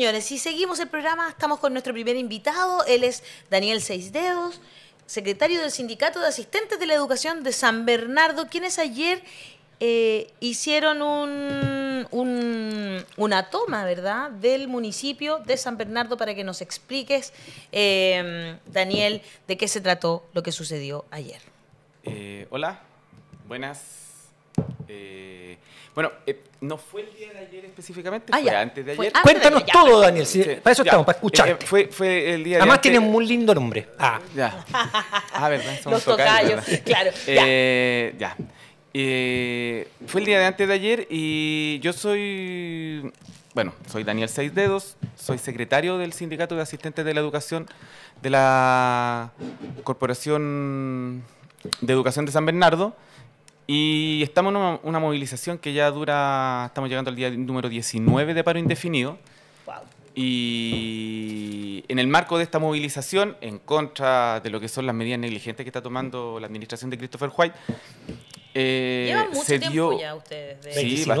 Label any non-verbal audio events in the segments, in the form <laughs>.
señores, si seguimos el programa, estamos con nuestro primer invitado. Él es Daniel Seisdeos, secretario del Sindicato de Asistentes de la Educación de San Bernardo, quienes ayer eh, hicieron una toma, ¿verdad?, del municipio de San Bernardo para que nos expliques, eh, Daniel, de qué se trató lo que sucedió ayer. Eh, hola, buenas eh, bueno, eh, no fue el día de ayer específicamente, ah, fue antes de ayer. Cuéntanos todo, Daniel, para eso estamos, para escuchar. Eh, fue, el día Además tiene un lindo nombre. Ah, ya. Ah, verdad, son Los tocayos, claro. ya. fue el día de antes de ayer y yo soy, bueno, soy Daniel Seis Dedos, soy secretario del Sindicato de Asistentes de la Educación de la Corporación de Educación de San Bernardo y estamos en una, movilización que ya dura, estamos llegando al día número 19 de paro indefinido. Y en el marco de esta movilización, en contra de lo que son las medidas negligentes que está tomando la administración de Christopher White, eh, Llevan mucho tiempo ya ustedes. De... Sí, eh,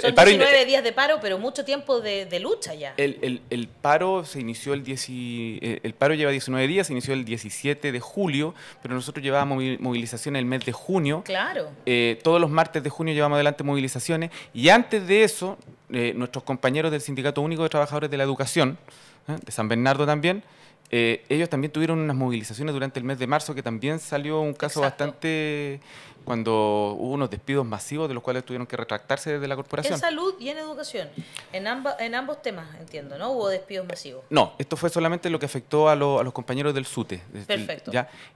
Son 19 días de paro, pero mucho tiempo de, lucha ya. El, paro se inició el eh, el paro lleva 19 días, se inició el 17 de julio, pero nosotros llevábamos movilizaciones el mes de junio. Claro. todos los martes de junio llevamos adelante movilizaciones y antes de eso nuestros compañeros del Sindicato Único de Trabajadores de la Educación de San Bernardo también eh, ellos también tuvieron unas movilizaciones durante el mes de marzo, que también salió un caso bastante cuando hubo unos despidos masivos de los cuales tuvieron que retractarse desde la corporación. En salud y en educación, en, ambos temas, entiendo, ¿no? Hubo despidos masivos. No, esto fue solamente lo que afectó a, los compañeros del SUTE. Este, Perfecto.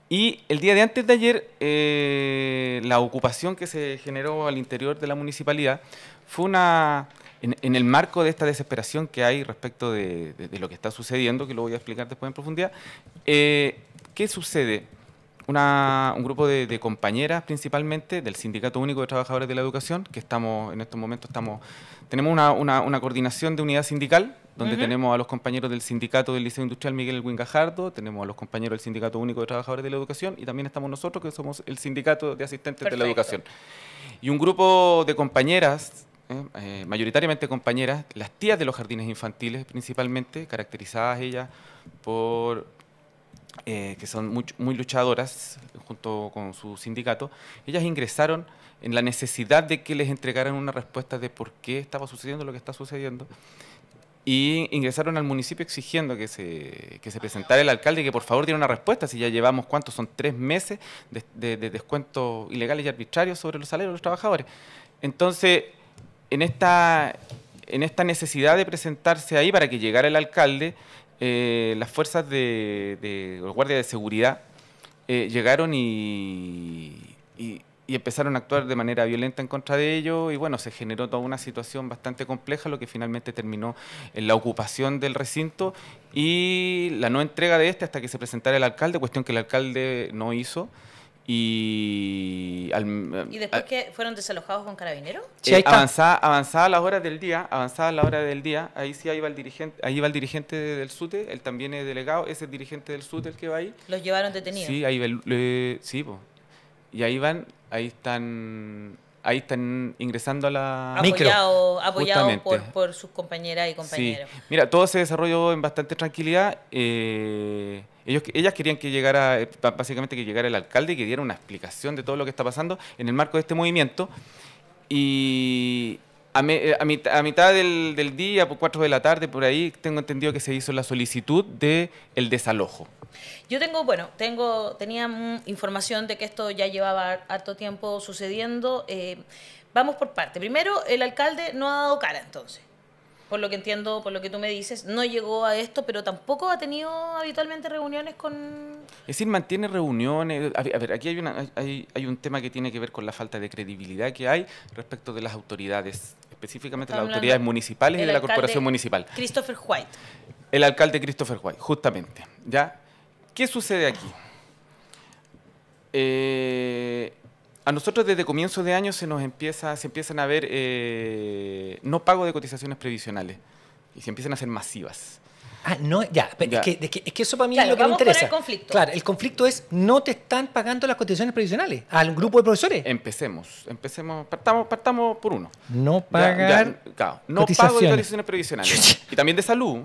Y el día de antes de ayer, eh, la ocupación que se generó al interior de la municipalidad fue una en, el marco de esta desesperación que hay respecto de, lo que está sucediendo, que lo voy a explicar después en profundidad, eh, ¿qué sucede? un grupo de, compañeras principalmente del Sindicato Único de Trabajadores de la Educación, que estamos en estos momentos estamos, tenemos una, coordinación de unidad sindical, donde tenemos a los compañeros del Sindicato del Liceo Industrial Miguel Wingajardo, tenemos a los compañeros del Sindicato Único de Trabajadores de la Educación y también estamos nosotros, que somos el Sindicato de Asistentes de la Educación. Y un grupo de compañeras ¿eh? Eh, mayoritariamente compañeras, las tías de los jardines infantiles principalmente, caracterizadas ellas por eh, que son muy, luchadoras junto con su sindicato, ellas ingresaron en la necesidad de que les entregaran una respuesta de por qué estaba sucediendo lo que está sucediendo. Y ingresaron al municipio exigiendo que se, presentara el alcalde y que por favor diera una respuesta, si ya llevamos cuántos, son tres meses de, de descuentos ilegales y arbitrarios sobre los salarios de los trabajadores. Entonces, en esta, en esta necesidad de presentarse ahí para que llegara el alcalde, eh, las fuerzas de, de los guardias de seguridad eh, llegaron y, y, empezaron a actuar de manera violenta en contra de ellos y bueno, se generó toda una situación bastante compleja, lo que finalmente terminó en la ocupación del recinto y la no entrega de este hasta que se presentara el alcalde, cuestión que el alcalde no hizo. Y, y, después que fueron desalojados con carabineros? Eh, avanzada, las horas del día, avanzada la hora del día, ahí sí ahí va el dirigente, ahí va el dirigente del SUTE, él también es delegado, es el dirigente del SUTE el que va ahí. ¿Los llevaron detenidos? Sí, ahí sí, y ahí van, ahí están ahí están ingresando a la apoyado, apoyado por, sus compañeras y compañeros. Mira, todo se desarrolló en bastante tranquilidad. Eh, ellas querían que llegara, eh, básicamente que llegara el alcalde y que diera una explicación de todo lo que está pasando en el marco de este movimiento. Y a, eh, mitad del, día, por cuatro de la tarde, por ahí, tengo entendido que se hizo la solicitud del el desalojo. Yo tengo, bueno, tengo, tenía mm, información de que esto ya llevaba harto tiempo sucediendo. Eh, vamos por parte. Primero, el alcalde no ha dado cara entonces por lo que entiendo, por lo que tú me dices, no llegó a esto, pero tampoco ha tenido habitualmente reuniones con... Es decir, mantiene reuniones. A ver, aquí hay, una, hay, hay, un tema que tiene que ver con la falta de credibilidad que hay respecto de las autoridades, específicamente las autoridades municipales y de la corporación municipal. Christopher White. El alcalde Christopher White, justamente. ¿Ya? ¿Qué sucede aquí? Eh, a nosotros desde comienzos de año se nos empieza, se empiezan a ver eh, no pago de cotizaciones previsionales y se empiezan a hacer masivas. Ah, no, ya, Es, que, eso para mí es lo que me interesa. El conflicto. Claro, el conflicto es no te están pagando las cotizaciones previsionales al grupo de profesores. Empecemos, empecemos, partamos, partamos por uno. No pagar. no pago de cotizaciones previsionales. <laughs> y también de salud.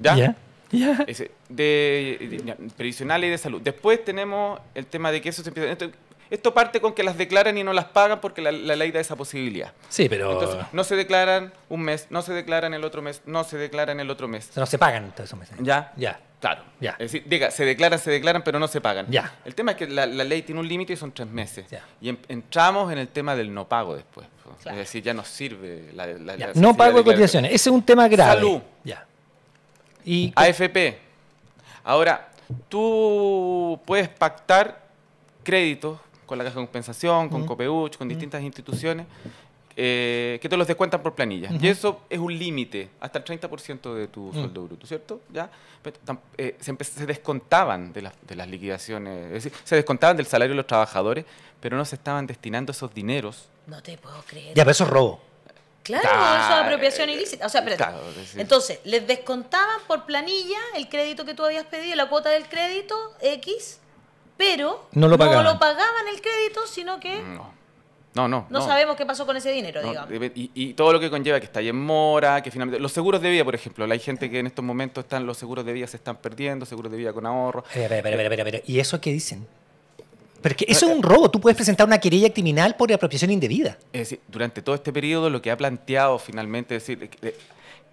¿Ya? <laughs> De, previsionales y de salud. Después tenemos el tema de que eso se empieza... Esto, parte con que las declaran y no las pagan porque la, ley da esa posibilidad. Sí, pero... no se declaran un mes, no se declaran el otro mes, no se declaran el otro mes. No se pagan todos esos meses. Ya. Ya. Claro. Ya. Es decir, diga, se declaran, se declaran, pero no se pagan. Ya. El tema es que la, ley tiene un límite y son tres meses. Ya. Y entramos en el tema del no pago después. Es decir, ya nos sirve la... la no pago de cotizaciones. Ese es un tema grave. Salud. Ya. ¿Y AFP. Ahora, tú puedes pactar créditos con la caja de compensación, con Copeuch, con distintas instituciones, eh, que te los descuentan por planilla. Y eso es un límite, hasta el 30% de tu mm. sueldo bruto, ¿cierto? ¿Ya? Eh, se, descontaban de las, liquidaciones, se descontaban del salario de los trabajadores, pero no se estaban destinando esos dineros. No te puedo creer. Ya, a eso robo. Claro, eso es apropiación eh, eh, ilícita. O sea, Entonces, les descontaban por planilla el crédito que tú habías pedido, la cuota del crédito X, pero no lo pagaban, el crédito, sino que... No. No, no, sabemos qué pasó con ese dinero, Y, todo lo que conlleva que está ahí en mora, que finalmente. Los seguros de vida, por ejemplo. Hay gente que en estos momentos están los seguros de vida se están perdiendo, seguros de vida con ahorro. Espera, espera, espera, espera. ¿Y eso qué dicen? Porque eh, eso es un robo. Tú puedes presentar una querella criminal por apropiación indebida. Es decir, durante todo este periodo lo que ha planteado finalmente, es decir,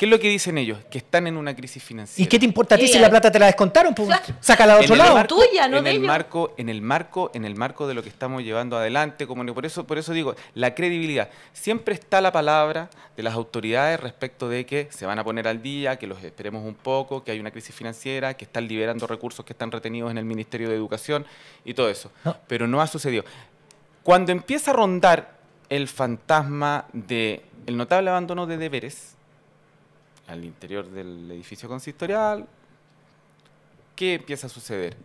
¿Qué es lo que dicen ellos? Que están en una crisis financiera. ¿Y qué te importa a ti si la plata te la descontaron? sácala de otro lado. en el marco, en el marco, en el marco de lo que estamos llevando adelante, como por eso, por eso digo, la credibilidad. Siempre está la palabra de las autoridades respecto de que se van a poner al día, que los esperemos un poco, que hay una crisis financiera, que están liberando recursos que están retenidos en el Ministerio de Educación y todo eso. Pero no ha sucedido. Cuando empieza a rondar el fantasma de notable abandono de deberes, al interior del edificio consistorial, ¿qué empieza a suceder?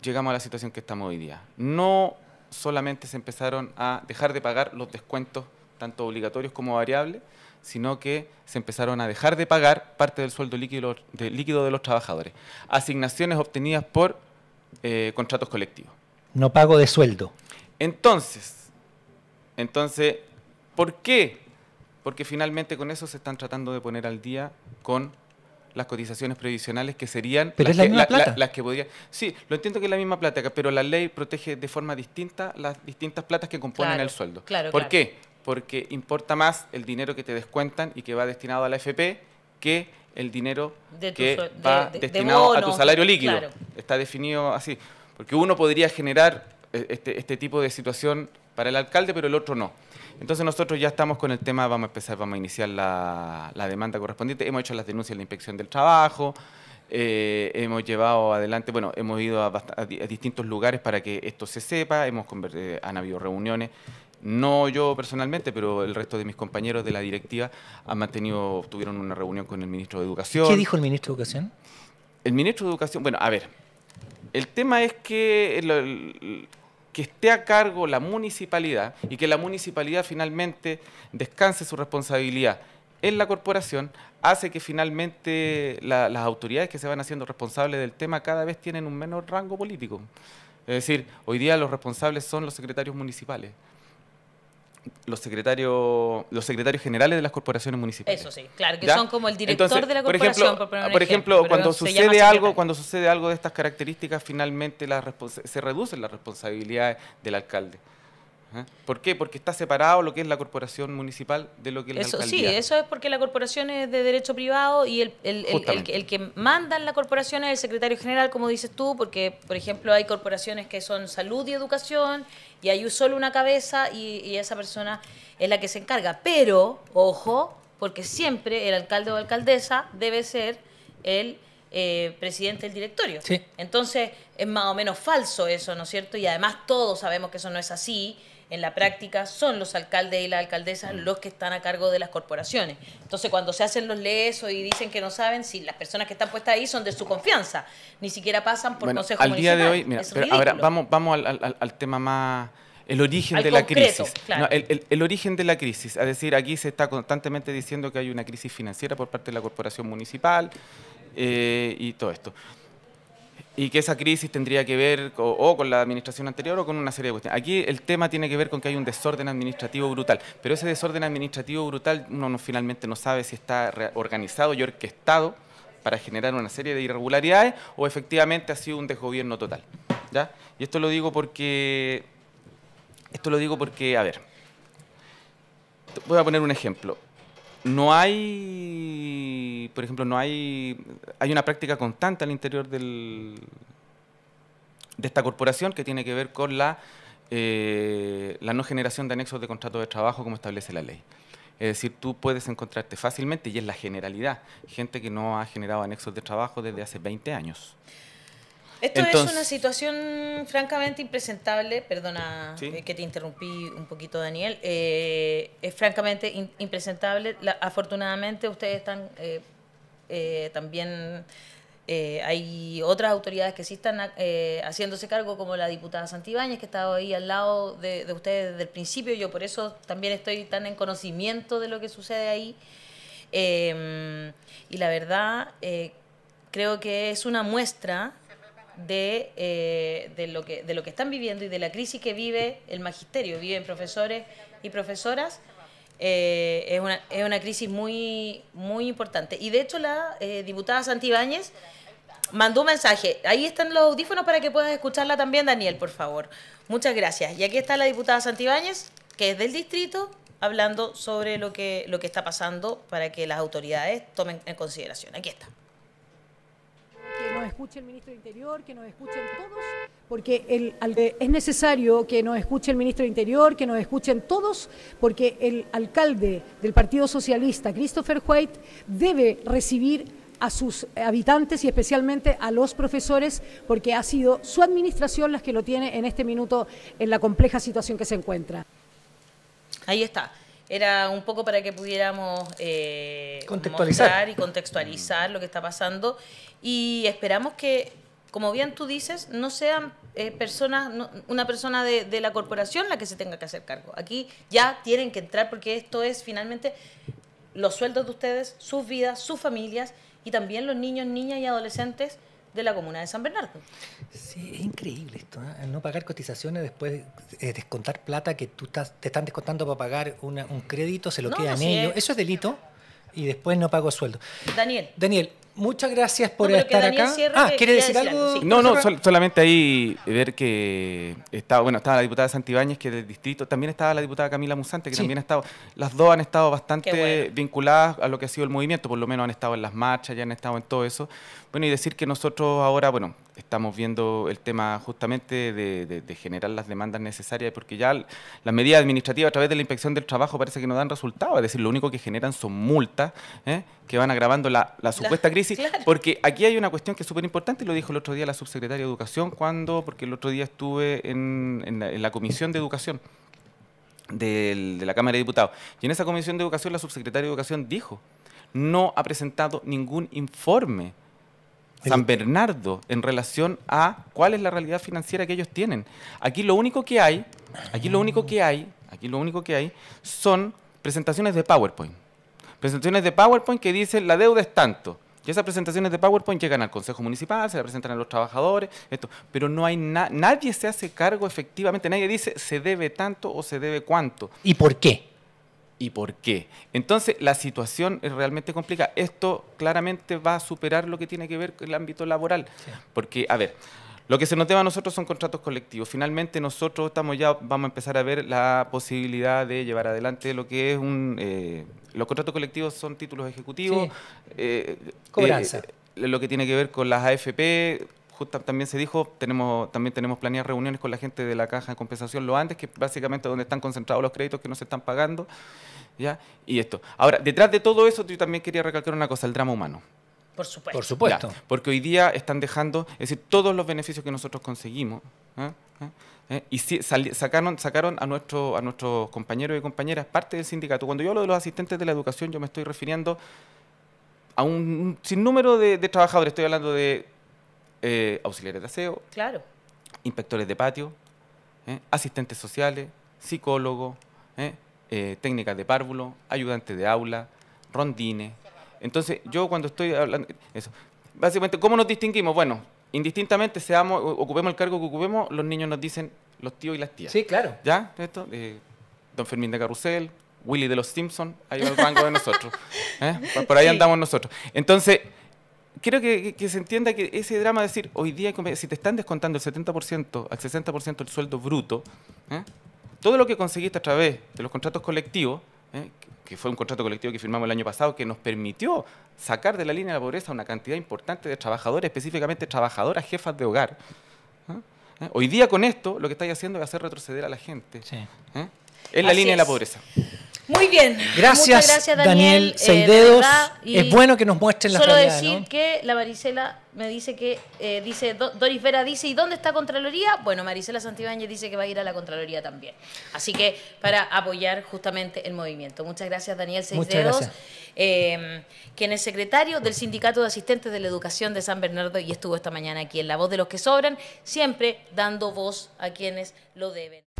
Llegamos a la situación que estamos hoy día. No solamente se empezaron a dejar de pagar los descuentos, tanto obligatorios como variables, sino que se empezaron a dejar de pagar parte del sueldo líquido de, los trabajadores. Asignaciones obtenidas por eh, contratos colectivos. No pago de sueldo. Entonces, entonces, ¿por qué porque finalmente con eso se están tratando de poner al día con las cotizaciones previsionales que serían las, que, Sí, lo entiendo que es la misma plata, pero la ley protege de forma distinta las distintas platas que componen el sueldo. ¿Por qué? Porque importa más el dinero que te descuentan y que va destinado a la FP que el dinero que va destinado a tu salario líquido. Está definido así. Porque uno podría generar eh, este, este tipo de situación para el alcalde, pero el otro no. Entonces nosotros ya estamos con el tema, vamos a empezar, vamos a iniciar la, demanda correspondiente. Hemos hecho las denuncias de la inspección del trabajo, eh, hemos llevado adelante, bueno, hemos ido a, distintos lugares para que esto se sepa, hemos eh, han habido reuniones, no yo personalmente, pero el resto de mis compañeros de la directiva han mantenido, tuvieron una reunión con el ministro de Educación. ¿Qué dijo el ministro de Educación? El ministro de Educación, bueno, a ver, el tema es que que esté a cargo la municipalidad y que la municipalidad finalmente descanse su responsabilidad en la corporación hace que finalmente las autoridades que se van haciendo responsables del tema cada vez tienen un menor rango político. Es decir, hoy día los responsables son los secretarios municipales los secretarios, los secretarios generales de las corporaciones municipales. Eso sí, claro, que son como el director de la corporación. Por ejemplo, por, ejemplo, cuando sucede algo, cuando sucede algo de estas características, finalmente se reducen las responsabilidades del alcalde. ¿Por qué? Porque está separado lo que es la corporación municipal de lo que es la alcaldía. Sí, eso es porque la corporación es de derecho privado y el, el, el, que manda en la corporación es el secretario general, como dices tú, porque, por ejemplo, hay corporaciones que son salud y educación y hay solo una cabeza y, esa persona es la que se encarga. Pero, ojo, porque siempre el alcalde o alcaldesa debe ser el... Eh, presidente del directorio. Entonces es más o menos falso eso, ¿no es cierto? Y además todos sabemos que eso no es así en la práctica son los alcaldes y las alcaldesas mm. los que están a cargo de las corporaciones. Entonces, cuando se hacen los leyes y dicen que no saben, si las personas que están puestas ahí son de su confianza, ni siquiera pasan por bueno, consejo al municipal. día de hoy, mira, pero ahora vamos, vamos al, tema más el origen de la crisis. el, origen de la crisis. Es decir, aquí se está constantemente diciendo que hay una crisis financiera por parte de la corporación municipal eh, y todo esto y que esa crisis tendría que ver o, con la administración anterior o con una serie de cuestiones. Aquí el tema tiene que ver con que hay un desorden administrativo brutal, pero ese desorden administrativo brutal uno finalmente no sabe si está organizado y orquestado para generar una serie de irregularidades o efectivamente ha sido un desgobierno total. ¿ya? Y esto lo digo porque, esto lo digo porque, a ver, voy a poner un ejemplo no hay, por ejemplo, no hay, hay una práctica constante al interior de esta corporación que tiene que ver con la, eh, la no generación de anexos de contratos de trabajo como establece la ley. Es decir, tú puedes encontrarte fácilmente, y es la generalidad, gente que no ha generado anexos de trabajo desde hace 20 años. Esto es una situación francamente impresentable, perdona eh, que te interrumpí un poquito, Daniel, eh, es francamente impresentable. afortunadamente ustedes están eh, también... hay otras autoridades que sí están haciéndose cargo, como la diputada Santibáñez, que estaba ahí al lado de, ustedes desde el principio. Yo por eso también estoy tan en conocimiento de lo que sucede ahí. Em, y la verdad, creo que es una muestra eh, de, lo que, de lo que están viviendo y de la crisis que vive el magisterio, viven profesores y profesoras. Eh, es, una, crisis muy, muy importante. Y de hecho la eh, diputada Santibáñez mandó un mensaje. Ahí están los audífonos para que puedas escucharla también, Daniel, por favor. Muchas gracias. Y aquí está la diputada Santibáñez, que es del distrito, hablando sobre lo que, lo que está pasando para que las autoridades tomen en consideración. Aquí está escuche el ministro de Interior, que nos escuchen todos, porque el, eh, es necesario que nos escuche el ministro de Interior, que nos escuchen todos, porque el alcalde del Partido Socialista, Christopher White, debe recibir a sus habitantes y especialmente a los profesores, porque ha sido su administración las que lo tiene en este minuto en la compleja situación que se encuentra. Ahí está era un poco para que pudiéramos eh, contextualizar. y contextualizar lo que está pasando y esperamos que, como bien tú dices, no sean eh, personas, una persona de la corporación la que se tenga que hacer cargo. Aquí ya tienen que entrar porque esto es finalmente los sueldos de ustedes, sus vidas, sus familias y también los niños, niñas y adolescentes de la comuna de San Bernardo. Sí, es increíble esto, ¿eh? no pagar cotizaciones después eh, descontar plata que tú te están descontando para pagar un crédito, se lo quedan ellos. Eso es delito y después no pago sueldo. Daniel. Daniel, muchas gracias por estar acá. Ah, ¿quiere decir, algo? No, no, solamente ahí ver que estaba, bueno, estaba la diputada Santibáñez, que del distrito, también estaba la diputada Camila Musante, que también ha estado, las dos han estado bastante vinculadas a lo que ha sido el movimiento, por lo menos han estado en las marchas, ya han estado en todo eso. Bueno, y decir que nosotros ahora, bueno, estamos viendo el tema justamente de, generar las demandas necesarias, porque ya las medidas administrativas a través de la inspección del trabajo parece que no dan resultado, es decir, lo único que generan son multas ¿eh? que van agravando la supuesta crisis porque aquí hay una cuestión que es súper importante, y lo dijo el otro día la subsecretaria de Educación, cuando, porque el otro día estuve en, la, Comisión de Educación de la Cámara de Diputados. Y en esa comisión de educación, la subsecretaria de educación dijo, no ha presentado ningún informe San Bernardo en relación a cuál es la realidad financiera que ellos tienen. Aquí lo único que hay, aquí lo único que hay, aquí lo único que hay son presentaciones de PowerPoint. Presentaciones de PowerPoint que dicen la deuda es tanto, y esas presentaciones de PowerPoint llegan al Consejo Municipal, se la presentan a los trabajadores, esto, pero no hay nadie se hace cargo efectivamente, nadie dice se debe tanto o se debe cuánto. ¿Y por qué? ¿Y por qué? Entonces, la situación es realmente complicada. Esto claramente va a superar lo que tiene que ver con el ámbito laboral. Porque, a ver, lo que se nos a nosotros son contratos colectivos. Finalmente nosotros estamos ya, vamos a empezar a ver la posibilidad de llevar adelante lo que es un... Eh, los contratos colectivos son títulos ejecutivos. Eh, Cobranza. Eh, lo que tiene que ver con las AFP, justo también se dijo, tenemos, también tenemos planeadas reuniones con la gente de la caja de compensación lo antes, que básicamente donde están concentrados los créditos que no se están pagando. ¿ya? Y esto. Ahora, detrás de todo eso, yo también quería recalcar una cosa, el drama humano. Por supuesto. porque hoy día están dejando, es decir, todos los beneficios que nosotros conseguimos. ¿eh? ¿Eh? ¿Eh? Y sacaron, a, nuestro, a nuestros compañeros y compañeras parte del sindicato. Cuando yo hablo de los asistentes de la educación, yo me estoy refiriendo a un, sinnúmero de, trabajadores. Estoy hablando de auxiliares de aseo, claro. inspectores de patio, asistentes sociales, psicólogos, técnicas de párvulo, ayudantes de aula, rondines, entonces, yo cuando estoy hablando... Eso. Básicamente, ¿cómo nos distinguimos? Bueno, indistintamente, seamos, ocupemos el cargo que ocupemos, los niños nos dicen los tíos y las tías. Sí, claro. ¿Ya? Esto, eh, Don Fermín de Carrusel, Willy de los Simpsons, ahí va el rango de nosotros. <laughs> ¿eh? Por ahí andamos nosotros. Entonces, quiero que, se entienda que ese drama de decir, hoy día, si te están descontando el 70% al 60% del sueldo bruto, ¿eh? todo lo que conseguiste a través de los contratos colectivos, que fue un contrato colectivo que firmamos el año pasado, que nos permitió sacar de la línea de la pobreza una cantidad importante de trabajadores, específicamente trabajadoras, jefas de hogar. ¿Ah? ¿Ah? Hoy día con esto lo que estáis haciendo es hacer retroceder a la gente. ¿Ah? Es la línea de la pobreza. Muy bien. Gracias, gracias Daniel. Daniel eh, es bueno que nos muestren la Solo decir que la Marisela me dice que, eh, dice, Doris Vera dice, ¿y dónde está Contraloría? Bueno, Marisela Santibáñez dice que va a ir a la Contraloría también. Así que para apoyar justamente el movimiento. Muchas gracias, Daniel Seidedos, em, quien es secretario del Sindicato de Asistentes de la Educación de San Bernardo y estuvo esta mañana aquí en La Voz de los que Sobran, siempre dando voz a quienes lo deben.